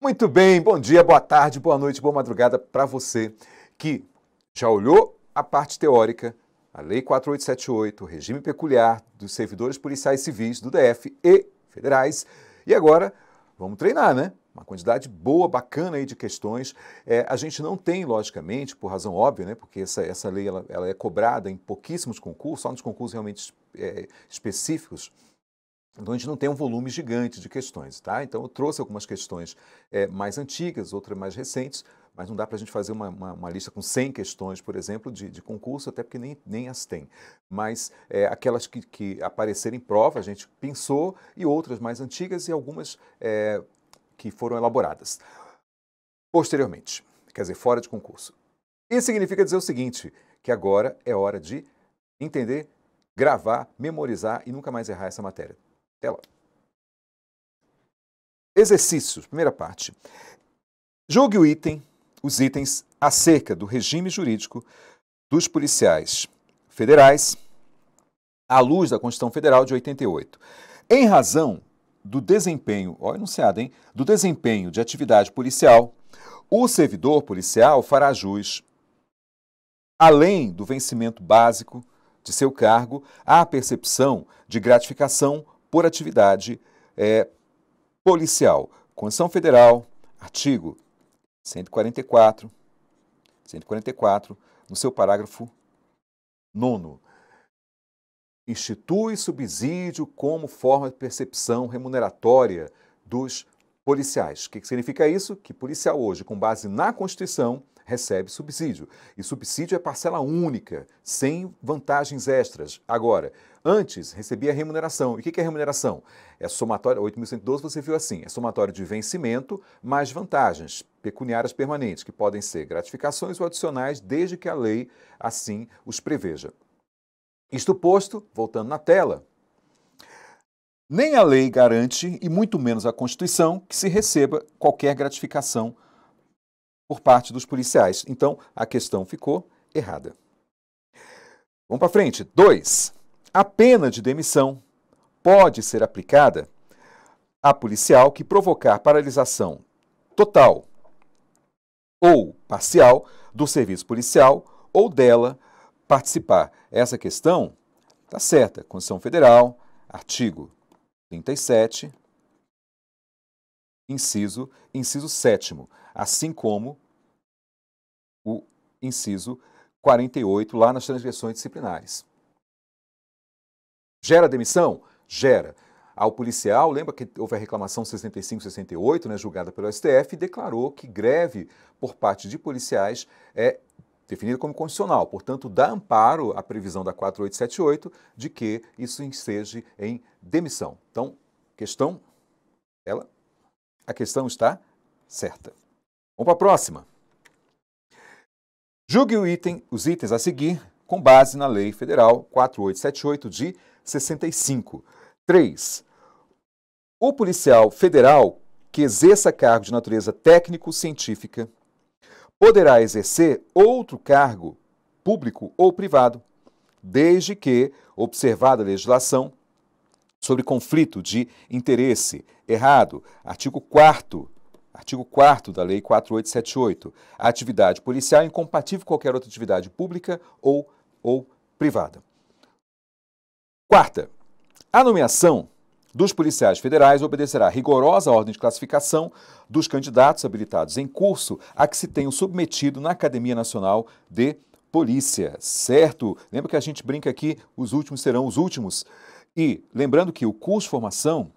Muito bem, bom dia, boa tarde, boa noite, boa madrugada para você que já olhou a parte teórica, a Lei 4878, regime peculiar dos servidores policiais civis do DF e federais, e agora vamos treinar, né? uma quantidade boa, bacana aí de questões. É, a gente não tem, logicamente, por razão óbvia, né, porque essa, essa lei ela, ela é cobrada em pouquíssimos concursos, só nos concursos realmente é, específicos, então a gente não tem um volume gigante de questões, tá? Então eu trouxe algumas questões é, mais antigas, outras mais recentes, mas não dá para a gente fazer uma, uma, uma, lista com 100 questões, por exemplo, de, de concurso, até porque nem, nem as tem. Mas é, aquelas que, que aparecerem em prova, a gente pensou, e outras mais antigas, e algumas é, que foram elaboradas posteriormente, quer dizer, fora de concurso. Isso significa dizer o seguinte, que agora é hora de entender, gravar, memorizar e nunca mais errar essa matéria. Até lá. Exercícios, primeira parte. Jogue o item, os itens acerca do regime jurídico dos policiais federais à luz da Constituição Federal de 88. Em razão do desempenho, ó, enunciado, hein? Do desempenho de atividade policial, o servidor policial fará jus, além do vencimento básico de seu cargo, à percepção de gratificação por atividade é, policial. Constituição Federal, artigo 144, 144, no seu parágrafo 9 institui subsídio como forma de percepção remuneratória dos policiais. O que significa isso? Que policial hoje, com base na Constituição, recebe subsídio. E subsídio é parcela única, sem vantagens extras. Agora, antes recebia remuneração. E o que é remuneração? É somatório, 8.112 você viu assim, é somatório de vencimento mais vantagens pecuniárias permanentes, que podem ser gratificações ou adicionais, desde que a lei assim os preveja. Isto posto, voltando na tela, nem a lei garante, e muito menos a Constituição, que se receba qualquer gratificação por parte dos policiais. Então, a questão ficou errada. Vamos para frente. 2. A pena de demissão pode ser aplicada a policial que provocar paralisação total ou parcial do serviço policial ou dela participar. Essa questão está certa. Constituição Federal, artigo 37, inciso, inciso 7, assim como o inciso 48 lá nas transgressões disciplinares. Gera demissão? Gera. Ao policial, lembra que houve a reclamação 6568, né, julgada pelo STF, e declarou que greve por parte de policiais é definida como condicional. Portanto, dá amparo à previsão da 4878 de que isso enseje em demissão. Então, questão ela a questão está certa. Vamos para a próxima. Julgue item, os itens a seguir com base na Lei Federal 4878 de 65. 3. O policial federal que exerça cargo de natureza técnico-científica poderá exercer outro cargo, público ou privado, desde que, observada a legislação sobre conflito de interesse errado, artigo 4 artigo 4 da Lei 4878, a atividade policial é incompatível com qualquer outra atividade pública ou, ou privada. Quarta, a nomeação dos policiais federais obedecerá rigorosa ordem de classificação dos candidatos habilitados em curso a que se tenham submetido na Academia Nacional de Polícia, certo? Lembra que a gente brinca aqui, os últimos serão os últimos. E lembrando que o curso de formação,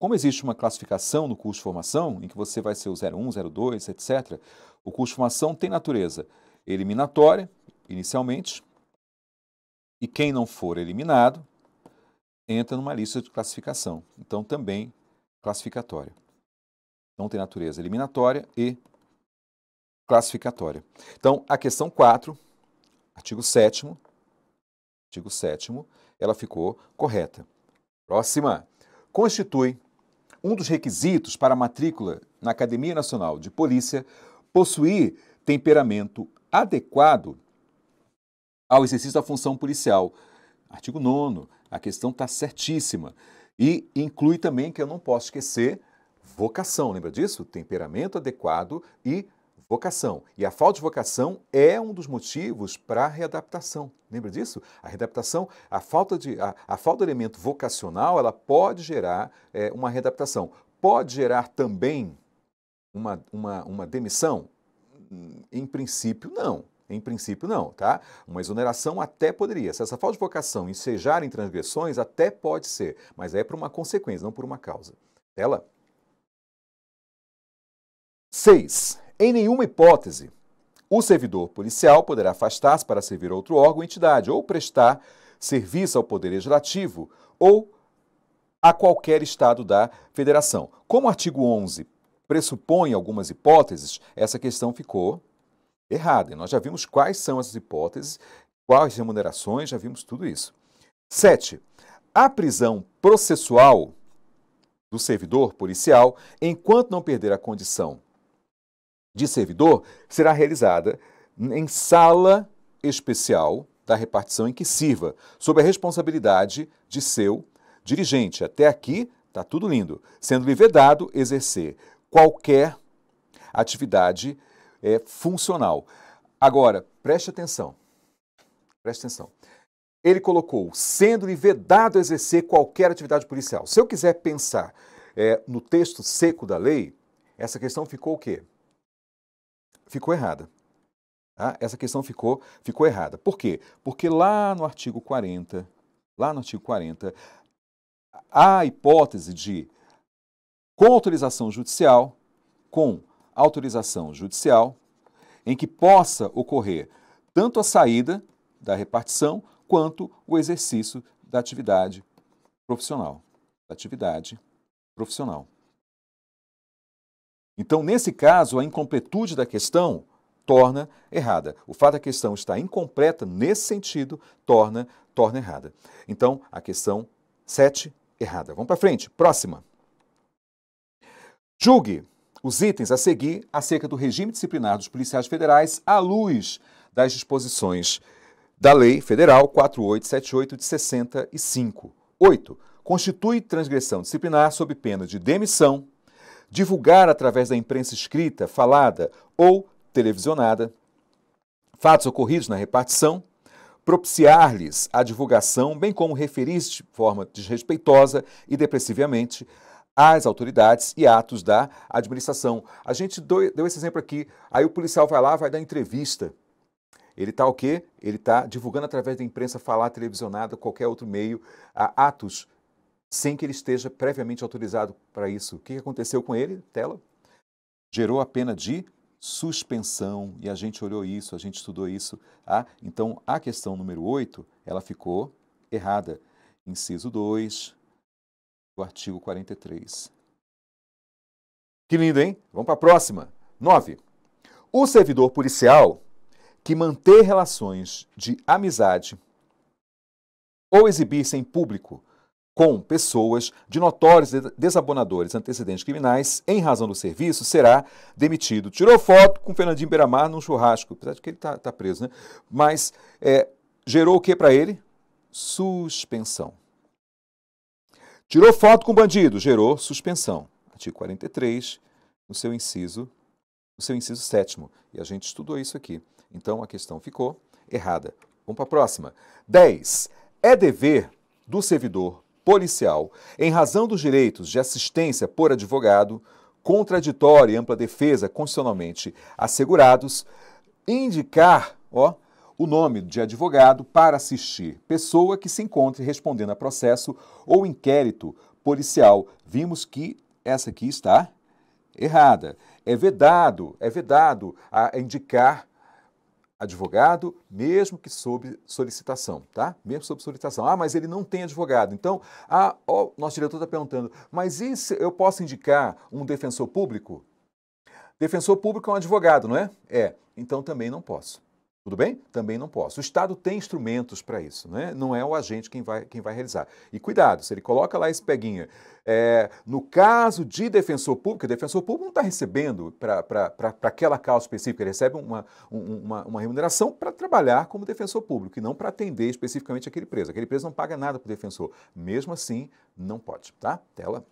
como existe uma classificação no curso de formação, em que você vai ser o 01, 02, etc., o curso de formação tem natureza eliminatória, inicialmente, e quem não for eliminado entra numa lista de classificação, então também classificatória. Então tem natureza eliminatória e classificatória. Então, a questão 4, artigo 7 artigo 7 ela ficou correta. Próxima. Constitui um dos requisitos para a matrícula na Academia Nacional de Polícia possuir temperamento adequado ao exercício da função policial. Artigo 9 a questão está certíssima. E inclui também, que eu não posso esquecer, vocação. Lembra disso? Temperamento adequado e vocação. E a falta de vocação é um dos motivos para a readaptação. Lembra disso? A readaptação, a falta de, a, a falta de elemento vocacional, ela pode gerar é, uma readaptação. Pode gerar também uma, uma, uma demissão? Hum, em princípio, não. Em princípio, não, tá? Uma exoneração até poderia. Se essa falta de vocação ensejar em transgressões, até pode ser, mas é por uma consequência, não por uma causa. Tela? 6. Em nenhuma hipótese, o servidor policial poderá afastar-se para servir outro órgão ou entidade ou prestar serviço ao Poder Legislativo ou a qualquer Estado da Federação. Como o artigo 11 pressupõe algumas hipóteses, essa questão ficou errada. E nós já vimos quais são essas hipóteses, quais remunerações, já vimos tudo isso. 7. A prisão processual do servidor policial, enquanto não perder a condição de servidor, será realizada em sala especial da repartição em que sirva, sob a responsabilidade de seu dirigente. Até aqui está tudo lindo. Sendo-lhe vedado exercer qualquer atividade é, funcional. Agora, preste atenção. Preste atenção. Ele colocou, sendo-lhe vedado exercer qualquer atividade policial. Se eu quiser pensar é, no texto seco da lei, essa questão ficou o quê? Ficou errada. Ah, essa questão ficou, ficou errada. Por quê? Porque lá no artigo 40, lá no artigo 40, há a hipótese de com autorização judicial, com autorização judicial em que possa ocorrer tanto a saída da repartição quanto o exercício da atividade profissional. Da atividade profissional. Então, nesse caso, a incompletude da questão torna errada. O fato da questão estar incompleta nesse sentido torna torna errada. Então, a questão 7 errada. Vamos para frente. Próxima. Julgue os itens a seguir acerca do regime disciplinar dos policiais federais à luz das disposições da Lei Federal 4878 de 65. 8. Constitui transgressão disciplinar sob pena de demissão, divulgar através da imprensa escrita, falada ou televisionada fatos ocorridos na repartição, propiciar-lhes a divulgação, bem como referir-se de forma desrespeitosa e depressivamente às autoridades e atos da administração. A gente deu esse exemplo aqui, aí o policial vai lá, vai dar entrevista. Ele está o quê? Ele está divulgando através da imprensa, falar televisionada, qualquer outro meio, atos sem que ele esteja previamente autorizado para isso. O que aconteceu com ele? Tela. Gerou a pena de suspensão, e a gente olhou isso, a gente estudou isso. Ah, então, a questão número 8, ela ficou errada. Inciso 2, do artigo 43. Que lindo, hein? Vamos para a próxima. 9. O servidor policial que manter relações de amizade ou exibir-se em público com pessoas de notórios desabonadores antecedentes criminais em razão do serviço será demitido. Tirou foto com Fernandinho Beiramar num churrasco, apesar de que ele está tá preso, né? Mas é, gerou o que para ele? Suspensão. Tirou foto com o bandido, gerou suspensão. Artigo 43, no seu inciso, no seu inciso sétimo. E a gente estudou isso aqui. Então a questão ficou errada. Vamos para a próxima. 10. É dever do servidor policial, em razão dos direitos de assistência por advogado, contraditório e ampla defesa constitucionalmente assegurados, indicar, ó, o nome de advogado para assistir pessoa que se encontre respondendo a processo ou inquérito policial. Vimos que essa aqui está errada. É vedado, é vedado a indicar advogado, mesmo que sob solicitação, tá? Mesmo sob solicitação. Ah, mas ele não tem advogado. Então, a oh, nosso diretor está perguntando, mas eu posso indicar um defensor público? Defensor público é um advogado, não é? É. Então também não posso. Tudo bem? Também não posso. O Estado tem instrumentos para isso, né? não é o agente quem vai, quem vai realizar. E cuidado, se ele coloca lá esse peguinha, é, no caso de defensor público, o defensor público não está recebendo para aquela causa específica, ele recebe uma, uma, uma remuneração para trabalhar como defensor público e não para atender especificamente aquele preso. Aquele preso não paga nada para o defensor. Mesmo assim, não pode, tá? Tela.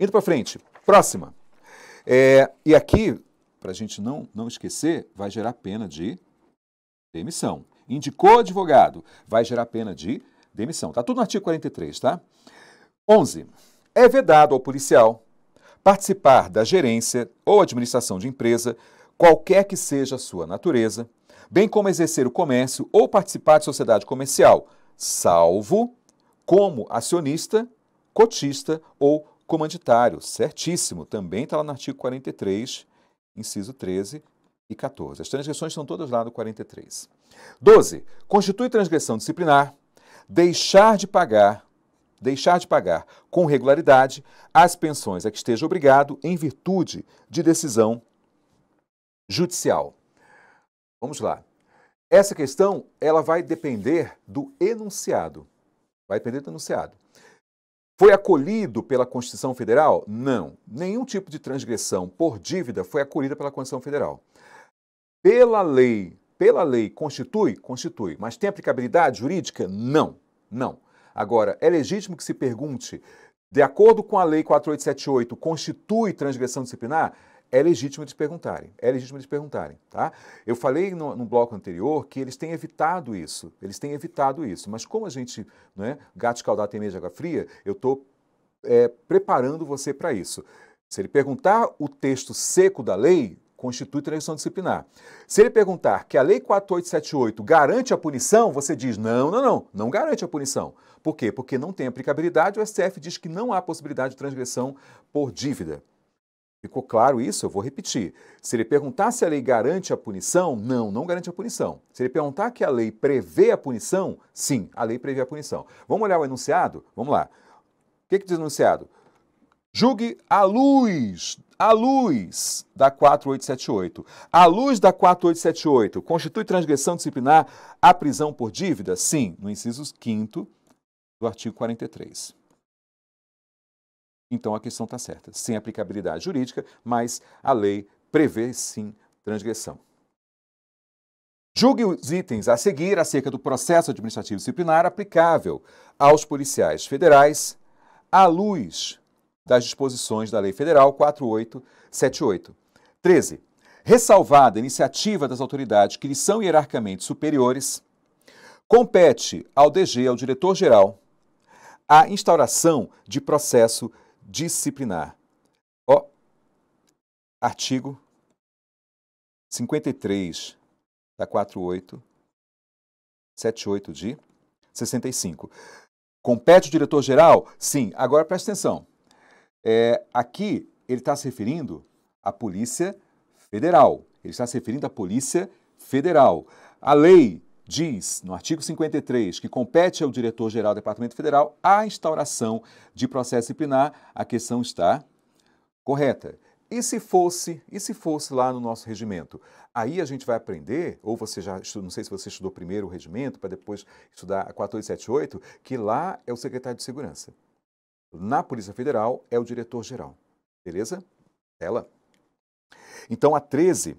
Indo para frente, próxima. É, e aqui para a gente não, não esquecer, vai gerar pena de demissão. Indicou advogado, vai gerar pena de demissão. Está tudo no artigo 43, tá? 11. É vedado ao policial participar da gerência ou administração de empresa, qualquer que seja a sua natureza, bem como exercer o comércio ou participar de sociedade comercial, salvo como acionista, cotista ou comanditário. Certíssimo, também está lá no artigo 43 inciso 13 e 14. As transgressões estão todas lá no 43. 12. Constitui transgressão disciplinar deixar de pagar deixar de pagar com regularidade as pensões a que esteja obrigado em virtude de decisão judicial. Vamos lá. Essa questão ela vai depender do enunciado. Vai depender do enunciado. Foi acolhido pela Constituição Federal? Não. Nenhum tipo de transgressão por dívida foi acolhida pela Constituição Federal. Pela lei, pela lei constitui? Constitui. Mas tem aplicabilidade jurídica? Não. Não. Agora, é legítimo que se pergunte, de acordo com a lei 4878, constitui transgressão disciplinar? é legítimo eles perguntarem, é legítimo eles perguntarem, tá? Eu falei no, no, bloco anterior que eles têm evitado isso, eles têm evitado isso, mas como a gente, né, gato escaldado tem medo de água fria, eu estou é, preparando você para isso. Se ele perguntar o texto seco da lei, constitui transição disciplinar. Se ele perguntar que a lei 4878 garante a punição, você diz: não, não, não, não garante a punição. Por quê? Porque não tem aplicabilidade, o STF diz que não há possibilidade de transgressão por dívida. Ficou claro isso? Eu vou repetir. Se ele perguntar se a lei garante a punição, não, não garante a punição. Se ele perguntar que a lei prevê a punição, sim, a lei prevê a punição. Vamos olhar o enunciado? Vamos lá. O que, que diz o enunciado? Julgue a luz, a luz da 4878. A luz da 4878, constitui transgressão disciplinar a prisão por dívida? Sim, no inciso 5 do artigo 43 então a questão está certa, sem aplicabilidade jurídica, mas a lei prevê sim transgressão. Julgue os itens a seguir acerca do processo administrativo disciplinar aplicável aos policiais federais à luz das disposições da Lei Federal 4878. 13. Ressalvada a iniciativa das autoridades que lhe são hierarquicamente superiores, compete ao DG, ao diretor-geral, a instauração de processo disciplinar. Ó, artigo 53 da 48 78 de 65. Compete o diretor-geral? Sim. Agora preste atenção. É, aqui ele está se referindo à Polícia Federal. Ele está se referindo à Polícia Federal. A lei diz, no artigo 53, que compete ao diretor-geral do Departamento Federal a instauração de processo disciplinar, a questão está correta. E se fosse, e se fosse lá no nosso regimento? Aí a gente vai aprender, ou você já estudou, não sei se você estudou primeiro o regimento, para depois estudar a 1478 que lá é o secretário de segurança. Na Polícia Federal é o diretor-geral. Beleza? Ela. Então a 13,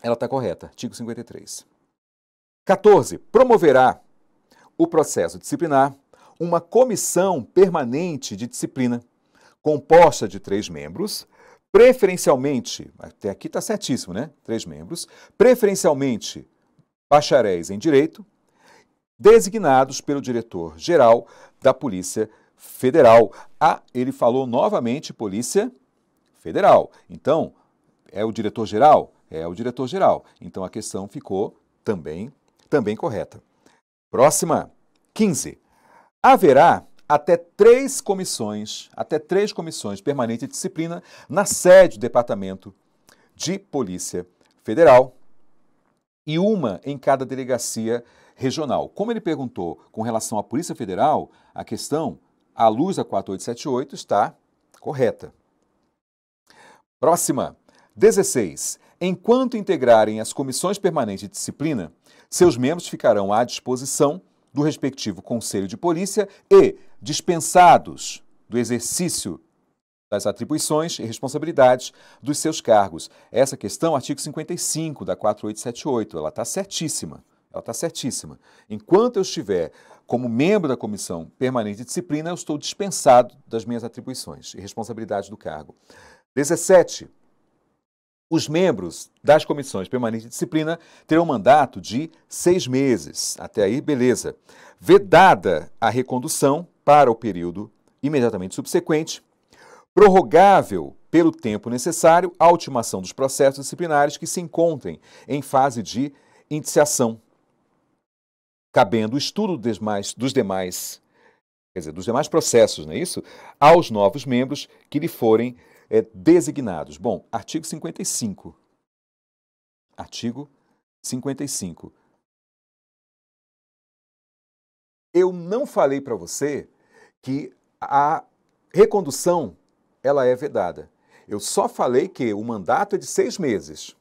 ela está correta, artigo 53. 14. Promoverá o processo disciplinar uma comissão permanente de disciplina, composta de três membros, preferencialmente, até aqui está certíssimo, né? Três membros, preferencialmente bacharéis em direito, designados pelo diretor-geral da Polícia Federal. Ah, ele falou novamente Polícia Federal. Então, é o diretor-geral? É o diretor-geral. Então a questão ficou também também correta. Próxima, 15. Haverá até três comissões, até três comissões permanentes de disciplina na sede do Departamento de Polícia Federal e uma em cada delegacia regional. Como ele perguntou com relação à Polícia Federal, a questão, à luz da 4878, está correta. Próxima, 16. Enquanto integrarem as comissões permanentes de disciplina, seus membros ficarão à disposição do respectivo Conselho de Polícia e dispensados do exercício das atribuições e responsabilidades dos seus cargos. Essa questão, artigo 55 da 4878, ela está certíssima. Ela está certíssima. Enquanto eu estiver como membro da comissão permanente de disciplina, eu estou dispensado das minhas atribuições e responsabilidades do cargo. 17. Os membros das comissões permanentes de disciplina terão mandato de seis meses. Até aí, beleza. Vedada a recondução para o período imediatamente subsequente, prorrogável pelo tempo necessário a ultimação dos processos disciplinares que se encontrem em fase de iniciação, cabendo o estudo dos demais, dos demais, quer dizer, dos demais processos, não é isso? Aos novos membros que lhe forem é, designados? Bom, artigo 55. Artigo 55. Eu não falei para você que a recondução ela é vedada. Eu só falei que o mandato é de seis meses,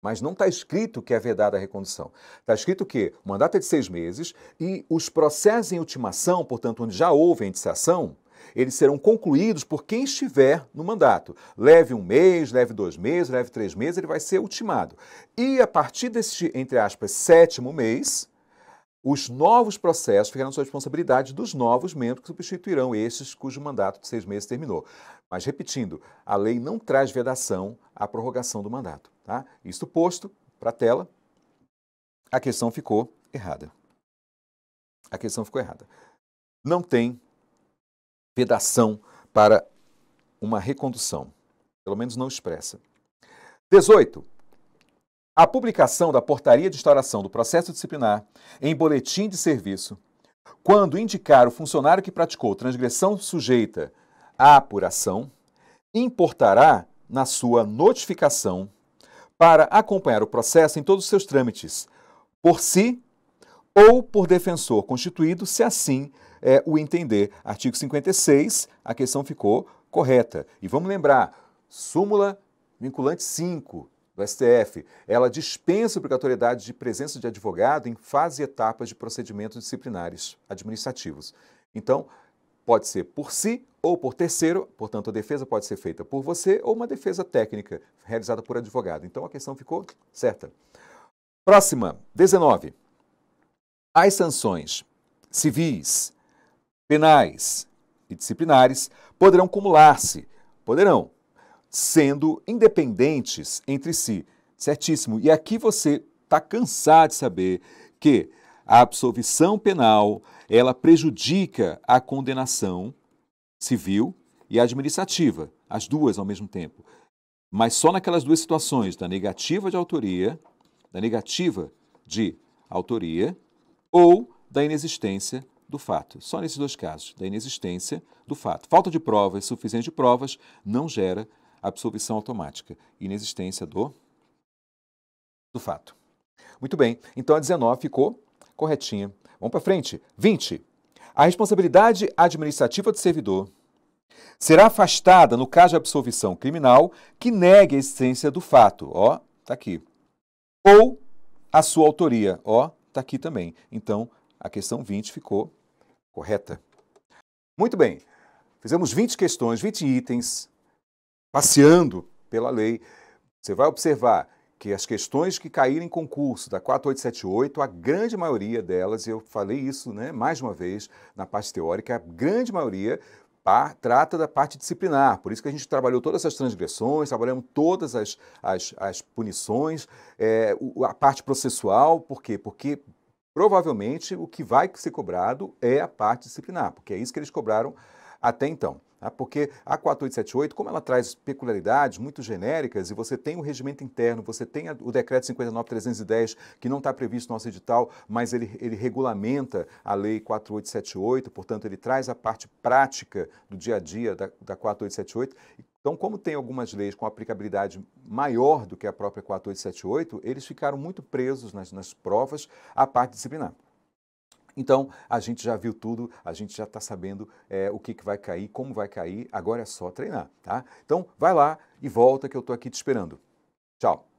mas não está escrito que é vedada a recondução. Está escrito que o mandato é de seis meses e os processos em ultimação, portanto, onde já houve a indiciação, eles serão concluídos por quem estiver no mandato. Leve um mês, leve dois meses, leve três meses, ele vai ser ultimado. E a partir desse, entre aspas, sétimo mês, os novos processos ficarão sob responsabilidade dos novos membros que substituirão esses cujo mandato de seis meses terminou. Mas, repetindo, a lei não traz vedação à prorrogação do mandato. Tá? Isto posto para a tela, a questão ficou errada. A questão ficou errada. Não tem vedação para uma recondução, pelo menos não expressa. 18. A publicação da portaria de instauração do processo disciplinar em boletim de serviço, quando indicar o funcionário que praticou transgressão sujeita à apuração, importará na sua notificação para acompanhar o processo em todos os seus trâmites, por si ou por defensor constituído, se assim é, o entender. Artigo 56, a questão ficou correta. E vamos lembrar, súmula vinculante 5 do STF, ela dispensa obrigatoriedade de presença de advogado em fase e etapas de procedimentos disciplinares administrativos. Então, pode ser por si ou por terceiro, portanto, a defesa pode ser feita por você ou uma defesa técnica realizada por advogado. Então, a questão ficou certa. Próxima, 19. As sanções civis penais e disciplinares poderão cumular-se, poderão, sendo independentes entre si. Certíssimo. E aqui você está cansado de saber que a absolvição penal, ela prejudica a condenação civil e administrativa, as duas ao mesmo tempo. Mas só naquelas duas situações, da negativa de autoria, da negativa de autoria ou da inexistência do fato. Só nesses dois casos, da inexistência do fato. Falta de provas, suficiente de provas, não gera absolvição automática. Inexistência do, do fato. Muito bem, então a 19 ficou corretinha. Vamos para frente. 20. A responsabilidade administrativa do servidor será afastada no caso de absolvição criminal que negue a existência do fato, ó, tá aqui. Ou a sua autoria, ó, tá aqui também. Então, a questão 20 ficou correta? Muito bem, fizemos 20 questões, 20 itens, passeando pela lei. Você vai observar que as questões que caíram em concurso da 4878, a grande maioria delas, eu falei isso né, mais uma vez na parte teórica, a grande maioria trata da parte disciplinar. Por isso que a gente trabalhou todas as transgressões, trabalhamos todas as, as, as punições, é, a parte processual, por quê? Porque Provavelmente o que vai ser cobrado é a parte disciplinar, porque é isso que eles cobraram até então. Tá? Porque a 4878, como ela traz peculiaridades muito genéricas, e você tem o regimento interno, você tem o decreto 59310, que não está previsto no nosso edital, mas ele, ele regulamenta a lei 4878, portanto, ele traz a parte prática do dia a dia da, da 4878, e então, como tem algumas leis com aplicabilidade maior do que a própria 4878, eles ficaram muito presos nas, nas provas à parte disciplinar. Então, a gente já viu tudo, a gente já está sabendo é, o que, que vai cair, como vai cair, agora é só treinar, tá? Então, vai lá e volta que eu estou aqui te esperando. Tchau!